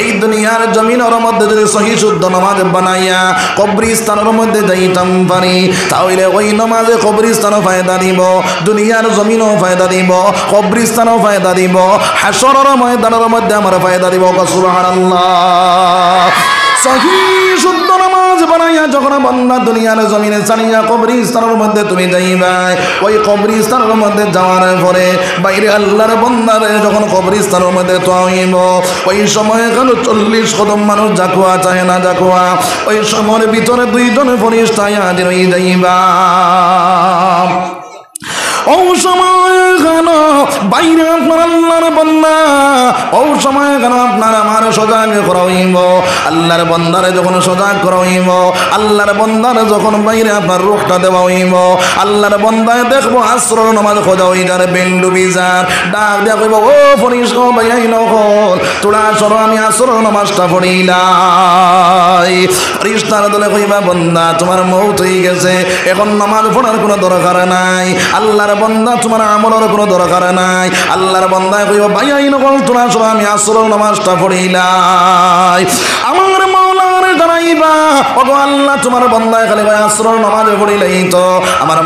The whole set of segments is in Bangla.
এই দুনিয়ার জমিনের মধ্যে যদি সহি শুদ্ধ নমাজ বানাইয়া কবরিস্তানের মধ্যে যাইতাম পারি তাহলে ওই নমাজে কবরিস্তান ফায়দা দিব দুনিয়ার জমিনও ফায়দা দিব কবরিস্তানও ফায়দা দিব হাসরের ময়দানের মধ্যে আমার ফায়দা দিব সুবহানাল্লাহ সহি শুদ্ধ যখন বন্দা দুনিয়ার জমিনে চালিয়া কবরিস্তানের মধ্যে তুমি যাইবাই ওই কবরিস্তানের মধ্যে যাওয়ার পরে বাইরে আল্লাহর বন্দারে যখন কবরিস্তানের মধ্যে তোয়াইব ওই সময় কেন চল্লিশ কদম মানুষ জাকুয়া চায় না জাকুয়া ওই সময়ের ভিতরে দুইজন ফরিস্তায় হাজির হয়ে যাইবা ও সময় বাইরে আপনার আল্লাহর বন্যা ও সময় আপনার আমার সজাগ করাইব আল্লাহর বন্দারে যখন সজাগ করাইব আল্লাহর বন্দারে যখন বাইরে আপনার রোগটা দেওয়া হইব আল্লাহর বন্দায় দেখবো আশ্রয় নমাজ খোঁজা হই যার বেন্ডু ডাক দেয়া কইব ও ফরিস গো ভাইয়াই নহল তোরা সর আমি আশ্রয় নমাজটা পড়িলাই ফরিস্তার দলে কইবা বন্দা তোমার মৌত হয়ে গেছে এখন নামাজ পড়ার কোনো দরকার নাই আল্লাহর বন্দা তোমার আমলের কোনো দরকার নাই আল্লাহর বন্দা কইবা ভাই আইন কল তোমার সব আমি আসল নামাজটা পড়িলাই আমার দাঁড়াইবা ওগো আল্লাহ তোমার বন্দায় খালি কয় আশ্রয় নামাজ পড়িলেই তো আমার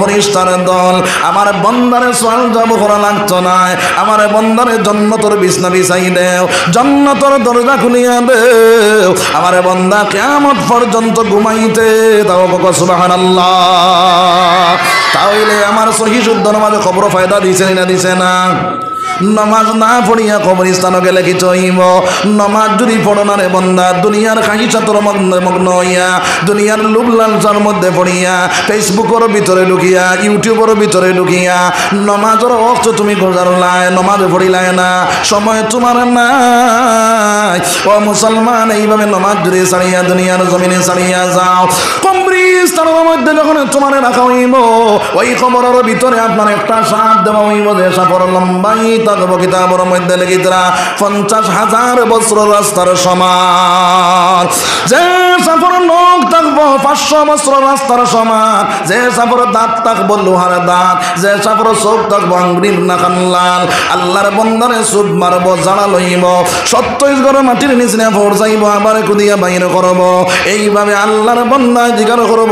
ফরিস্তার দল আমার বন্দারে সোয়াল জব করা লাগতো না আমার বন্দারে জন্নতর বিছনা বিছাই দেও জন্নতর দরজা খুলিয়া দেও আমার বন্দা কেমন পর্যন্ত ঘুমাইতে তাও বক সুবাহান আল্লাহ তাহলে আমার সহি শুদ্ধ নামাজ খবর ফায়দা দিছে না দিছে না নমাজ না পড়িয়া কবরস্থানে গেলে কি চইব নমাজ যদি পড়ো না রে বন্দা দুনিয়ার খাহিসা ছাত্র মগ্ন হইয়া দুনিয়ার লুব লালসার মধ্যে পড়িয়া ফেসবুকের ভিতরে লুকিয়া ইউটিউবের ভিতরে লুকিয়া নমাজের অর্থ তুমি গোজার লাই নমাজ পড়িলায় না সময় তোমার না ও মুসলমান এইভাবে নমাজ যদি সারিয়া দুনিয়ার জমিনে সারিয়া যাও কম কবরস্থানের মধ্যে যখন তোমার রাখা হইব ওই কবরের ভিতরে আপনার একটা সাপ দেওয়া হইব যে সাপর লম্বাই থাকবো কিতাবর মধ্যে লেগিতরা পঞ্চাশ হাজার বছর রাস্তার সমান যে সাপর নখ থাকবো পাঁচশো বছর রাস্তার সমান যে সাপর দাঁত থাকবো লোহার দাঁত যে সাপর চোখ থাকবো আঙ্গুরির নাকান লাল আল্লাহর বন্দরে সুপ মারব জানা লইব সত্যইশগড় মাটির নিচে ফোর যাইব আবার কুদিয়া বাইর করব এইভাবে আল্লাহর বন্দায় জিগার করব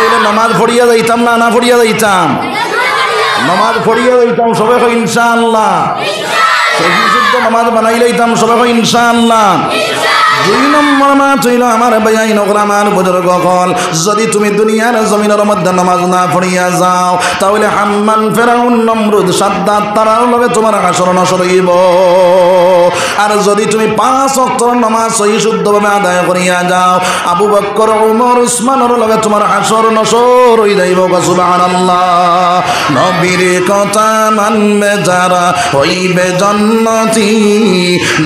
তাইলে নামাজ পড়িয়া যাইতাম না না পড়িয়া যাইতাম নামাজ পড়িয়া যাইতাম সবে হয় ইনশাআল্লাহ নামাজ বানাই লাইতাম সবাই হয় ইনশাআল্লাহ দুই নম্বর মা চইল আমার বেয়াই নগরামার বুজুর্গ কল যদি তুমি দুনিয়ার জমিনের মধ্যে নামাজ না পড়িয়া যাও তাহলে হাম্মান ফেরাউন নমরুদ সাদ্দার তারার লগে তোমার আসরণ সরইব আর যদি তুমি পাঁচ অক্ষর নমাজ সহি শুদ্ধভাবে আদায় করিয়া যাও আবু বক্কর উমর উসমানের লগে তোমার আসর নসর হই যাইব সুবহানাল্লাহ নবীর কথা মানবে যারা হইবে জন্নতি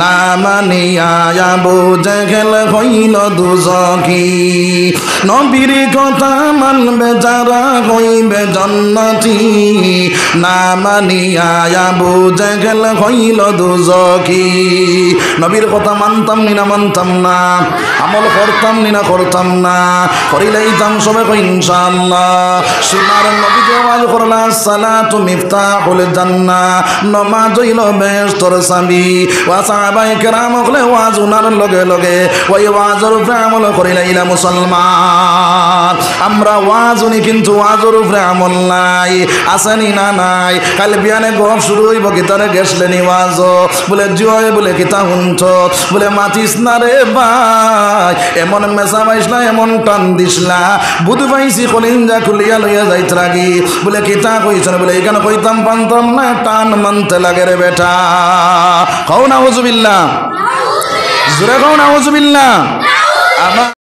না মানিয়া আবু জাহেল হইল দুজকি নবীর কথা মানবে যারা হইবে জন্নতি না মানিয়া আবু জাহেল হইল দুজকি নবীর কথা মানতাম নি না মানতাম না আমল করতাম নি না করতাম না করিলেই তাম সবে ইনশাআল্লাহ সোনার নবীকে আওয়াজ করলা সালা তুমি হলে জান্না নমাজ হইল বেশ তোর স্বামী ওয়া সাহাবাই কেরাম হলে ওয়াজ উনার লগে লগে ওই ওয়াজর উপরে আমল করিলে ইলা মুসলমান আমরা ওয়াজনি কিন্তু ওয়াজর উপরে আমল নাই আসেনি না নাই কাল বিয়ানে গপ শুরু হইব গীতারে গেছলেনি ওয়াজ বলে জয় বলে কিতা হুঞ্চ বলে মাতিস না রে ভাই এমন মেসা পাইস না এমন টান না বুধ পাইছি যা খুলিয়া লইয়া যাইত রাগি বলে কিতা কইছেন বলে এখানে কইতাম পানতাম না টান মানতে লাগে রে বেটা কও না হুজুবিল্লা জোরে কও নাউজুবিল্লাহ আমার